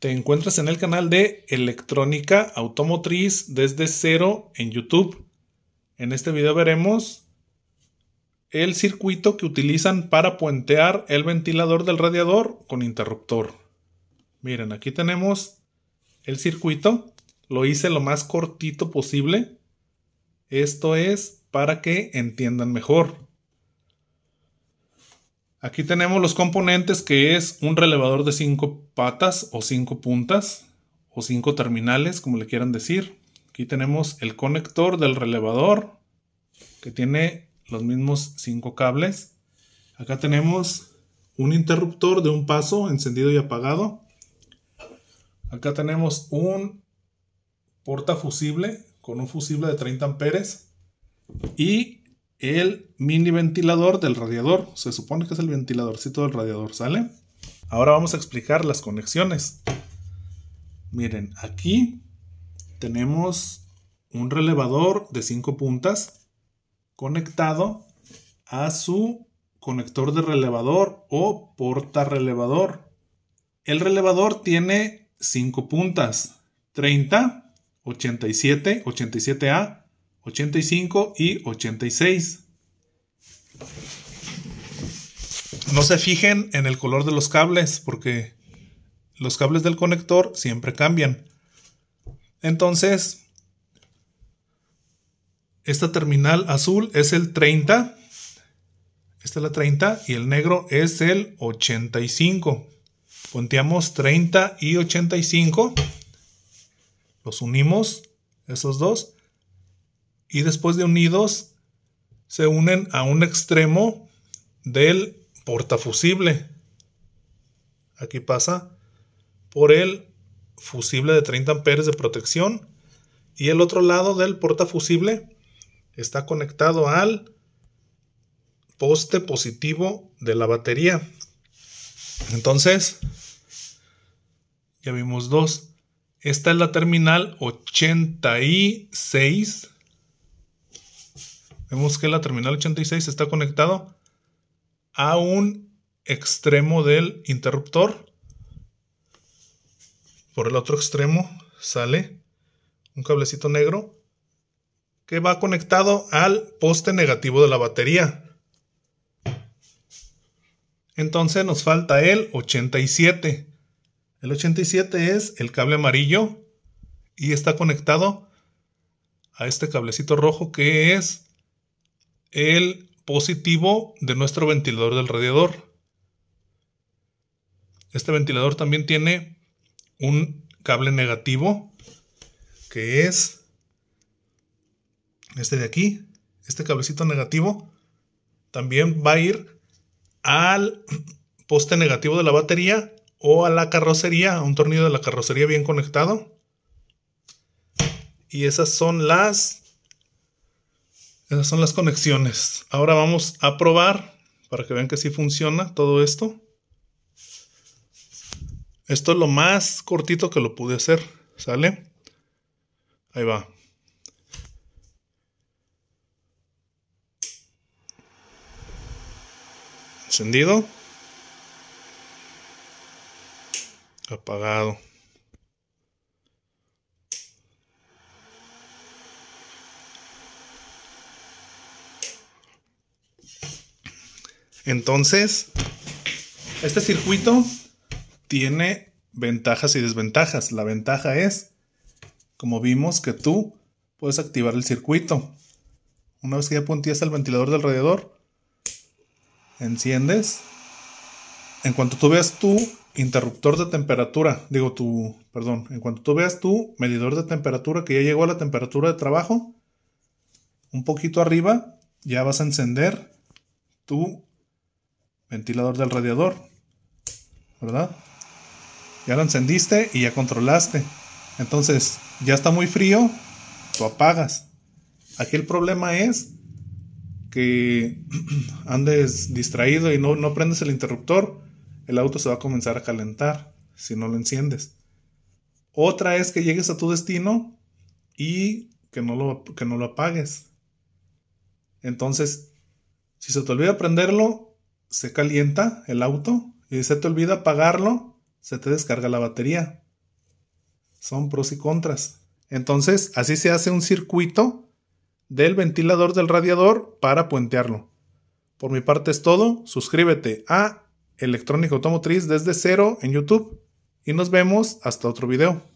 Te encuentras en el canal de Electrónica Automotriz desde cero en YouTube. En este video veremos el circuito que utilizan para puentear el ventilador del radiador con interruptor. Miren, aquí tenemos el circuito. Lo hice lo más cortito posible. Esto es para que entiendan mejor. Aquí tenemos los componentes que es un relevador de cinco patas o cinco puntas o cinco terminales, como le quieran decir. Aquí tenemos el conector del relevador que tiene los mismos 5 cables. Acá tenemos un interruptor de un paso encendido y apagado. Acá tenemos un porta fusible con un fusible de 30 amperes y el mini ventilador del radiador. Se supone que es el ventiladorcito del radiador, ¿sale? Ahora vamos a explicar las conexiones. Miren, aquí tenemos un relevador de 5 puntas conectado a su conector de relevador o porta relevador. El relevador tiene 5 puntas, 30, 87, 87A 85 y 86. No se fijen en el color de los cables porque los cables del conector siempre cambian. Entonces, esta terminal azul es el 30. Esta es la 30 y el negro es el 85. Ponteamos 30 y 85. Los unimos, esos dos y después de unidos se unen a un extremo del portafusible. Aquí pasa por el fusible de 30 amperes de protección y el otro lado del portafusible está conectado al poste positivo de la batería. Entonces, ya vimos dos. Esta es la terminal 86 vemos que la terminal 86 está conectado a un extremo del interruptor. Por el otro extremo sale un cablecito negro que va conectado al poste negativo de la batería. Entonces nos falta el 87. El 87 es el cable amarillo y está conectado a este cablecito rojo que es el positivo de nuestro ventilador del radiador. Este ventilador también tiene un cable negativo que es este de aquí, este cablecito negativo también va a ir al poste negativo de la batería o a la carrocería, a un tornillo de la carrocería bien conectado. Y esas son las esas son las conexiones. Ahora vamos a probar para que vean que sí funciona todo esto. Esto es lo más cortito que lo pude hacer. ¿Sale? Ahí va. Encendido. Apagado. Entonces, este circuito tiene ventajas y desventajas. La ventaja es, como vimos, que tú puedes activar el circuito. Una vez que ya puntías el ventilador del radiador, enciendes. En cuanto tú veas tu interruptor de temperatura, digo tu, perdón, en cuanto tú veas tu medidor de temperatura que ya llegó a la temperatura de trabajo, un poquito arriba, ya vas a encender tu ventilador del radiador, ¿verdad? Ya lo encendiste y ya controlaste. Entonces, ya está muy frío, lo apagas. Aquí el problema es que andes distraído y no, no prendes el interruptor, el auto se va a comenzar a calentar si no lo enciendes. Otra es que llegues a tu destino y que no lo, que no lo apagues. Entonces, si se te olvida prenderlo, se calienta el auto y se te olvida apagarlo, se te descarga la batería. Son pros y contras. Entonces, así se hace un circuito del ventilador del radiador para puentearlo. Por mi parte es todo. Suscríbete a Electrónica Automotriz desde cero en YouTube y nos vemos hasta otro video.